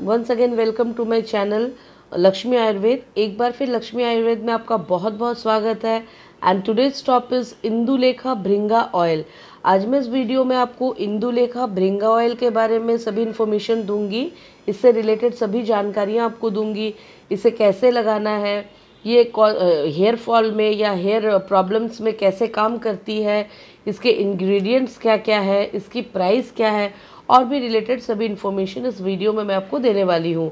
once again welcome to my channel Lakshmi Ayurveda एक बार फिर लक्ष्मी आयुर्वेद में आपका बहुत बहुत स्वागत है and today's top is Indulekha Bhringa oil आज मैं इस वीडियो में आपको इंदुलेखा भृंगा ऑयल के बारे में सभी इन्फॉर्मेशन दूंगी इससे रिलेटेड सभी जानकारियाँ आपको दूंगी इसे कैसे लगाना है ये हेयर फॉल में या हेयर प्रॉब्लम्स में कैसे काम करती है इसके इंग्रेडिएंट्स क्या क्या है इसकी प्राइस क्या है और भी रिलेटेड सभी इन्फॉर्मेशन इस वीडियो में मैं आपको देने वाली हूँ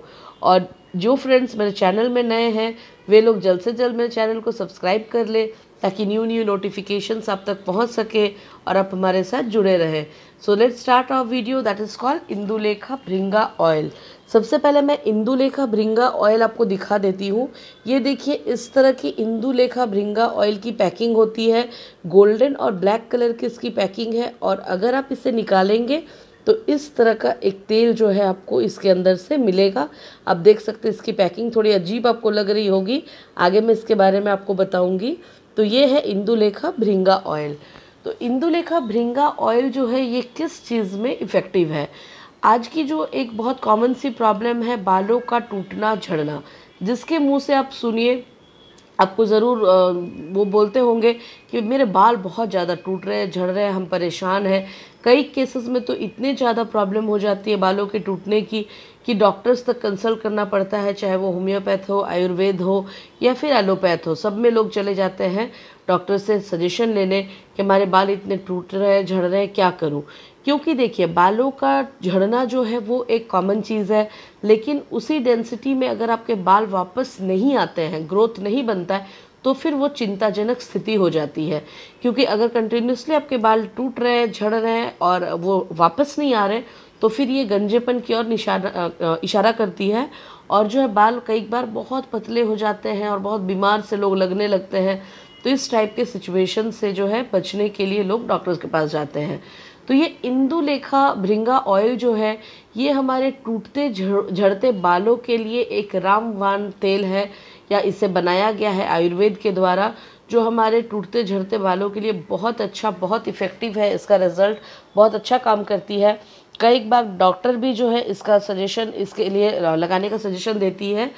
और जो फ्रेंड्स मेरे चैनल में नए हैं वे लोग जल्द से जल्द मेरे चैनल को सब्सक्राइब कर लें ताकि न्यू न्यू नोटिफिकेशंस आप तक पहुंच सके और आप हमारे साथ जुड़े रहें so let start our video that is called Indulekha Bhringa oil सबसे पहले मैं इंदुलेखा भृंगा ऑयल आपको दिखा देती हूँ ये देखिए इस तरह की इंदुलेखा भृंगा ऑयल की पैकिंग होती है गोल्डन और ब्लैक कलर की इसकी पैकिंग है और अगर आप इसे निकालेंगे तो इस तरह का एक तेल जो है आपको इसके अंदर से मिलेगा आप देख सकते हैं इसकी पैकिंग थोड़ी अजीब आपको लग रही होगी आगे मैं इसके बारे में आपको बताऊंगी तो ये है इंदुलेखा भृंगा ऑयल तो इंदुलेखा भृंगा ऑयल जो है ये किस चीज़ में इफ़ेक्टिव है आज की जो एक बहुत कॉमन सी प्रॉब्लम है बालों का टूटना झड़ना जिसके मुँह से आप सुनिए आपको ज़रूर वो बोलते होंगे कि मेरे बाल बहुत ज़्यादा टूट रहे हैं झड़ रहे हैं हम परेशान हैं कई केसेस में तो इतने ज़्यादा प्रॉब्लम हो जाती है बालों के टूटने की कि डॉक्टर्स तक कंसल्ट करना पड़ता है चाहे वो होम्योपैथ हो आयुर्वेद हो या फिर एलोपैथ हो सब में लोग चले जाते हैं डॉक्टर से सजेशन लेने कि हमारे बाल इतने टूट रहे हैं झड़ रहे हैं क्या करूं क्योंकि देखिए बालों का झड़ना जो है वो एक कॉमन चीज़ है लेकिन उसी डेंसिटी में अगर आपके बाल वापस नहीं आते हैं ग्रोथ नहीं बनता है तो फिर वो चिंताजनक स्थिति हो जाती है क्योंकि अगर कंटिन्यूसली आपके बाल टूट रहे हैं झड़ रहे हैं और वो वापस नहीं आ रहे तो फिर ये गंजेपन की ओर निशाना इशारा करती है और जो है बाल कई बार बहुत पतले हो जाते हैं और बहुत बीमार से लोग लगने लगते हैं तो इस टाइप के सिचुएशन से जो है बचने के लिए लोग डॉक्टर्स के पास जाते हैं तो ये इंदुलेखा भृंगा ऑयल जो है ये हमारे टूटते झड़ते बालों के लिए एक रामवान तेल है या इसे बनाया गया है आयुर्वेद के द्वारा जो हमारे टूटते झड़ते बालों के लिए बहुत अच्छा बहुत इफ़ेक्टिव है इसका रिज़ल्ट बहुत अच्छा काम करती है कई बार डॉक्टर भी जो है इसका सजेशन इसके लिए लगाने का सजेशन देती है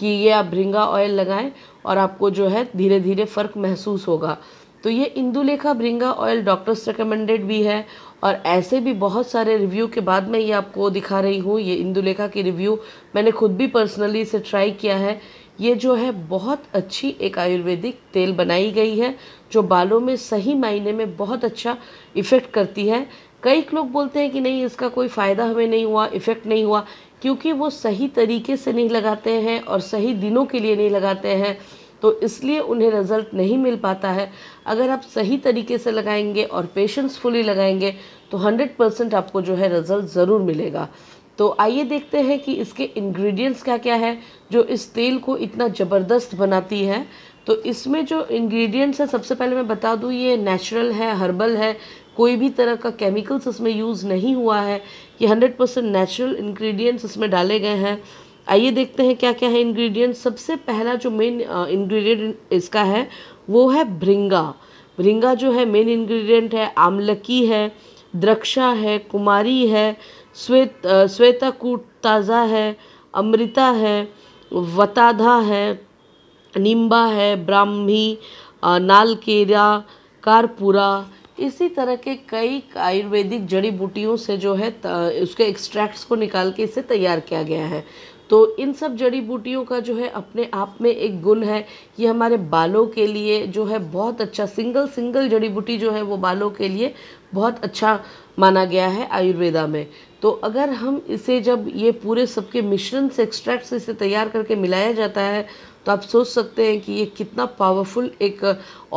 कि ये आप भृंगा ऑयल लगाएं और आपको जो है धीरे धीरे फ़र्क महसूस होगा तो ये Indulekha Bhringa oil doctors recommended भी है और ऐसे भी बहुत सारे रिव्यू के बाद मैं ये आपको दिखा रही हूँ ये इंदुलेखा की रिव्यू मैंने खुद भी पर्सनली इसे ट्राई किया है ये जो है बहुत अच्छी एक आयुर्वेदिक तेल बनाई गई है जो बालों में सही मायने में बहुत अच्छा इफ़ेक्ट करती है कई लोग बोलते हैं कि नहीं इसका कोई फ़ायदा हमें नहीं हुआ इफ़ेक्ट नहीं हुआ क्योंकि वो सही तरीके से नहीं लगाते हैं और सही दिनों के लिए नहीं लगाते हैं तो इसलिए उन्हें रिज़ल्ट नहीं मिल पाता है अगर आप सही तरीके से लगाएंगे और पेशेंसफुली लगाएंगे तो 100 परसेंट आपको जो है रिज़ल्ट ज़रूर मिलेगा तो आइए देखते हैं कि इसके इंग्रेडिएंट्स क्या क्या है जो इस तेल को इतना ज़बरदस्त बनाती है तो इसमें जो इंग्रेडिएंट्स है सबसे पहले मैं बता दूँ ये नेचुरल है हर्बल है कोई भी तरह का केमिकल्स इसमें यूज़ नहीं हुआ है ये हंड्रेड परसेंट नेचुरल इन्ग्रीडियंट्स इसमें डाले गए हैं आइए देखते हैं क्या क्या है इन्ग्रीडियंट्स सबसे पहला जो मेन इन्ग्रीडियंट इसका है वो है भृंगा भृंगा जो है मेन इन्ग्रीडियंट है आमलकी है द्रक्षा है कुमारी है श्वेत श्वेताकूट ताज़ा है अमृता है वताधा है निम्बा है ब्राह्मी नालकेरा कारपुरा इसी तरह के कई आयुर्वेदिक जड़ी बूटियों से जो है उसके एक्सट्रैक्ट्स को निकाल के इसे तैयार किया गया है तो इन सब जड़ी बूटियों का जो है अपने आप में एक गुण है ये हमारे बालों के लिए जो है बहुत अच्छा सिंगल सिंगल जड़ी बूटी जो है वो बालों के लिए बहुत अच्छा माना गया है आयुर्वेदा में तो अगर हम इसे जब ये पूरे सबके मिश्रण से एक्सट्रैक्ट से इसे तैयार करके मिलाया जाता है तो आप सोच सकते हैं कि ये कितना पावरफुल एक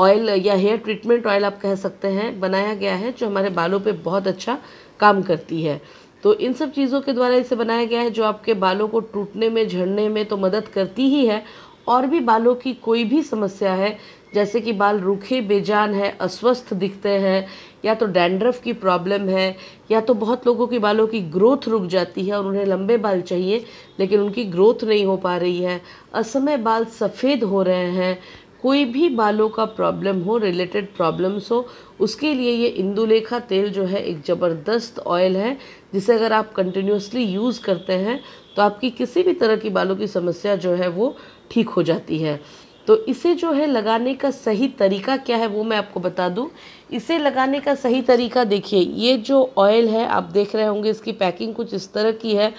ऑयल या हेयर ट्रीटमेंट ऑयल आप कह सकते हैं बनाया गया है जो हमारे बालों पे बहुत अच्छा काम करती है तो इन सब चीज़ों के द्वारा इसे बनाया गया है जो आपके बालों को टूटने में झड़ने में तो मदद करती ही है और भी बालों की कोई भी समस्या है जैसे कि बाल रूखे बेजान है अस्वस्थ दिखते हैं या तो डैंड्रफ की प्रॉब्लम है या तो बहुत लोगों की बालों की ग्रोथ रुक जाती है और उन्हें लंबे बाल चाहिए लेकिन उनकी ग्रोथ नहीं हो पा रही है असमय बाल सफ़ेद हो रहे हैं कोई भी बालों का प्रॉब्लम हो रिलेटेड प्रॉब्लम्स हो उसके लिए ये इंदुलेखा तेल जो है एक ज़बरदस्त ऑयल है जिसे अगर आप कंटिन्यूसली यूज़ करते हैं तो आपकी किसी भी तरह की बालों की समस्या जो है वो ठीक हो जाती है तो इसे जो है लगाने का सही तरीका क्या है वो मैं आपको बता दूं इसे लगाने का सही तरीका देखिए ये जो ऑयल है आप देख रहे होंगे इसकी पैकिंग कुछ इस तरह की है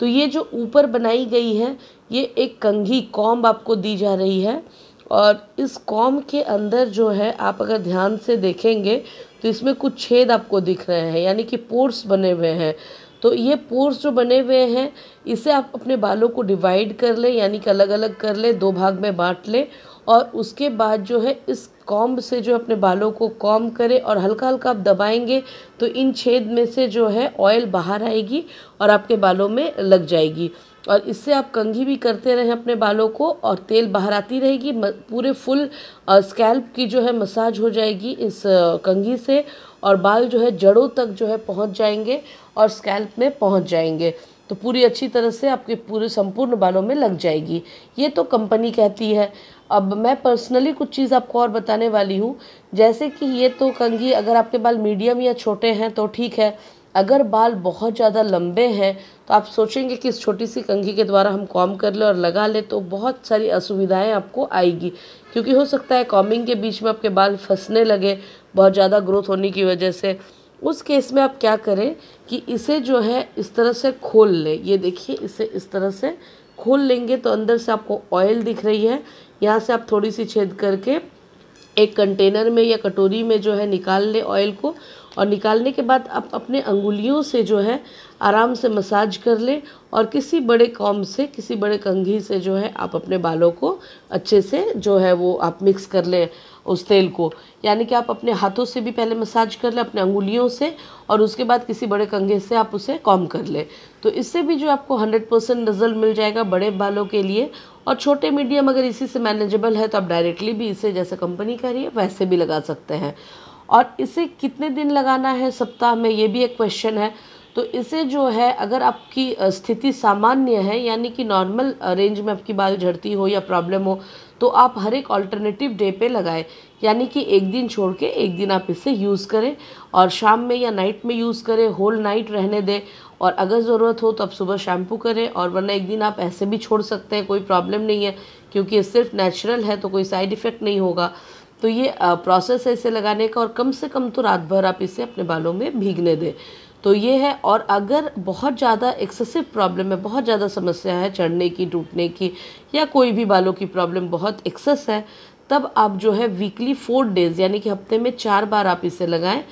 तो ये जो ऊपर बनाई गई है ये एक कंघी कॉम्ब आपको दी जा रही है और इस कॉम के अंदर जो है आप अगर ध्यान से देखेंगे तो इसमें कुछ छेद आपको दिख रहे हैं यानी कि पोर्स बने हुए हैं तो ये पोर्स जो बने हुए हैं इसे आप अपने बालों को डिवाइड कर लें यानी कि अलग अलग कर लें दो भाग में बांट लें और उसके बाद जो है इस कॉम्ब से जो अपने बालों को कॉम करें और हल्का हल्का आप दबाएंगे तो इन छेद में से जो है ऑयल बाहर आएगी और आपके बालों में लग जाएगी और इससे आप कंघी भी करते रहें अपने बालों को और तेल बाहर आती रहेगी पूरे फुल स्कैल्प की जो है मसाज हो जाएगी इस कंघी से और बाल जो है जड़ों तक जो है पहुंच जाएंगे और स्कैल्प में पहुंच जाएंगे तो पूरी अच्छी तरह से आपके पूरे संपूर्ण बालों में लग जाएगी ये तो कंपनी कहती है अब मैं पर्सनली कुछ चीज़ आपको और बताने वाली हूँ जैसे कि ये तो कंघी अगर आपके बाल मीडियम या छोटे हैं तो ठीक है अगर बाल बहुत ज़्यादा लंबे हैं तो आप सोचेंगे कि इस छोटी सी कंघी के द्वारा हम कॉम कर लें और लगा लें तो बहुत सारी असुविधाएं आपको आएगी क्योंकि हो सकता है कॉमिंग के बीच में आपके बाल फंसने लगे बहुत ज़्यादा ग्रोथ होने की वजह से उस केस में आप क्या करें कि इसे जो है इस तरह से खोल लें ये देखिए इसे इस तरह से खोल लेंगे तो अंदर से आपको ऑयल दिख रही है यहाँ से आप थोड़ी सी छेद करके एक कंटेनर में या कटोरी में जो है निकाल लें ऑयल को और निकालने के बाद आप अपने अंगुलियों से जो है आराम से मसाज कर लें और किसी बड़े कॉम से किसी बड़े कंघी से जो है आप अपने बालों को अच्छे से जो है वो आप मिक्स कर लें उस तेल को यानी कि आप अपने हाथों से भी पहले मसाज कर लें अपने अंगुलियों से और उसके बाद किसी बड़े कंघे से आप उसे कॉम कर लें तो इससे भी जो आपको हंड्रेड परसेंट रिजल्ट मिल जाएगा बड़े बालों के लिए और छोटे मीडियम अगर इसी से मैनेजेबल है तो आप डायरेक्टली भी इसे जैसे कंपनी का रही है वैसे भी लगा सकते हैं और इसे कितने दिन लगाना है सप्ताह में ये भी एक क्वेश्चन है तो इसे जो है अगर आपकी स्थिति सामान्य है यानी कि नॉर्मल रेंज में आपकी बाल झड़ती हो या प्रॉब्लम हो तो आप हर एक ऑल्टरनेटिव डे पे लगाएं यानी कि एक दिन छोड़ के एक दिन आप इसे यूज़ करें और शाम में या नाइट में यूज़ करें होल नाइट रहने दें और अगर ज़रूरत हो तो आप सुबह शैम्पू करें और वरना एक दिन आप ऐसे भी छोड़ सकते हैं कोई प्रॉब्लम नहीं है क्योंकि ये सिर्फ नेचुरल है तो कोई साइड इफ़ेक्ट नहीं होगा तो ये प्रोसेस है इसे लगाने का और कम से कम तो रात भर आप इसे अपने बालों में भीगने दें तो ये है और अगर बहुत ज़्यादा एक्सेसिव प्रॉब्लम है बहुत ज़्यादा समस्या है चढ़ने की टूटने की या कोई भी बालों की प्रॉब्लम बहुत एक्सेस है तब आप जो है वीकली फोर डेज़ यानी कि हफ्ते में चार बार आप इसे लगाएं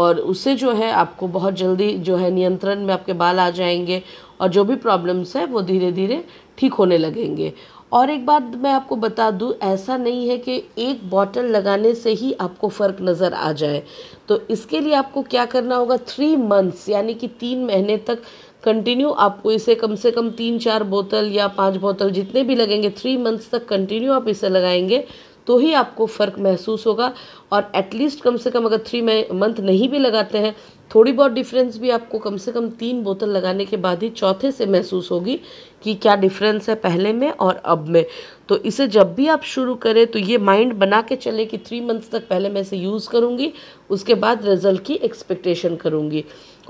और उससे जो है आपको बहुत जल्दी जो है नियंत्रण में आपके बाल आ जाएंगे और जो भी प्रॉब्लम्स है वो धीरे धीरे ठीक होने लगेंगे और एक बात मैं आपको बता दूँ ऐसा नहीं है कि एक बॉटल लगाने से ही आपको फ़र्क नज़र आ जाए तो इसके लिए आपको क्या करना होगा थ्री मंथ्स यानी कि तीन महीने तक कंटिन्यू आपको इसे कम से कम तीन चार बोतल या पांच बोतल जितने भी लगेंगे थ्री मंथ्स तक कंटिन्यू आप इसे लगाएंगे तो ही आपको फ़र्क महसूस होगा और एटलीस्ट कम से कम अगर थ्री मंथ नहीं भी लगाते हैं थोड़ी बहुत डिफरेंस भी आपको कम से कम तीन बोतल लगाने के बाद ही चौथे से महसूस होगी कि क्या डिफरेंस है पहले में और अब में तो इसे जब भी आप शुरू करें तो ये माइंड बना के चले कि थ्री मंथ्स तक पहले मैं इसे यूज़ करूँगी उसके बाद रिजल्ट की एक्सपेक्टेशन करूँगी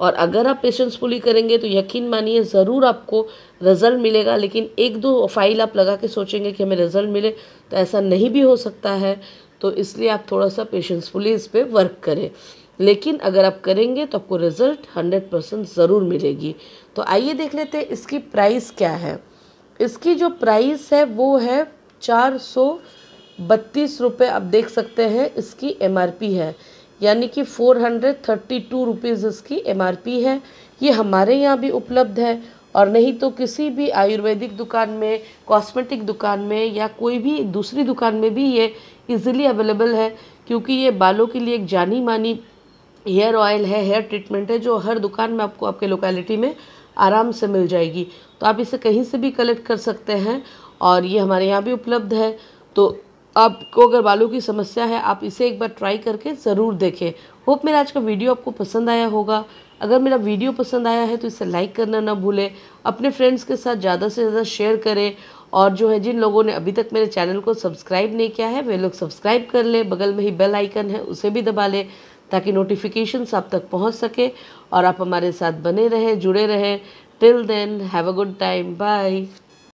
और अगर आप पेशेंसफुली करेंगे तो यकीन मानिए ज़रूर आपको रिज़ल्ट मिलेगा लेकिन एक दो फाइल आप लगा के सोचेंगे कि हमें रिज़ल्ट मिले तो ऐसा नहीं भी हो सकता है तो इसलिए आप थोड़ा सा पेशेंसफुली इस पर वर्क करें लेकिन अगर आप करेंगे तो आपको रिजल्ट हंड्रेड परसेंट ज़रूर मिलेगी तो आइए देख लेते हैं इसकी प्राइस क्या है इसकी जो प्राइस है वो है चार सौ बत्तीस रुपये आप देख सकते हैं इसकी एम है यानी कि four hundred thirty two rupees इसकी एम है ये हमारे यहाँ भी उपलब्ध है और नहीं तो किसी भी आयुर्वेदिक दुकान में कॉस्मेटिक दुकान में या कोई भी दूसरी दुकान में भी ये इजीली अवेलेबल है क्योंकि ये बालों के लिए एक जानी मानी हेयर ऑयल है हेयर ट्रीटमेंट है जो हर दुकान में आपको आपके लोकेलिटी में आराम से मिल जाएगी तो आप इसे कहीं से भी कलेक्ट कर सकते हैं और ये हमारे यहाँ भी उपलब्ध है तो आपको अगर बालों की समस्या है आप इसे एक बार ट्राई करके ज़रूर देखें होप मेरा आज का वीडियो आपको पसंद आया होगा अगर मेरा वीडियो पसंद आया है तो इसे लाइक करना ना भूलें अपने फ्रेंड्स के साथ ज़्यादा से ज़्यादा शेयर करें और जो है जिन लोगों ने अभी तक मेरे चैनल को सब्सक्राइब नहीं किया है वे लोग सब्सक्राइब कर लें बगल में ही बेल आइकन है उसे भी दबा लें ताकि नोटिफिकेशंस आप तक पहुंच सके और आप हमारे साथ बने रहें जुड़े रहें till then have a good time bye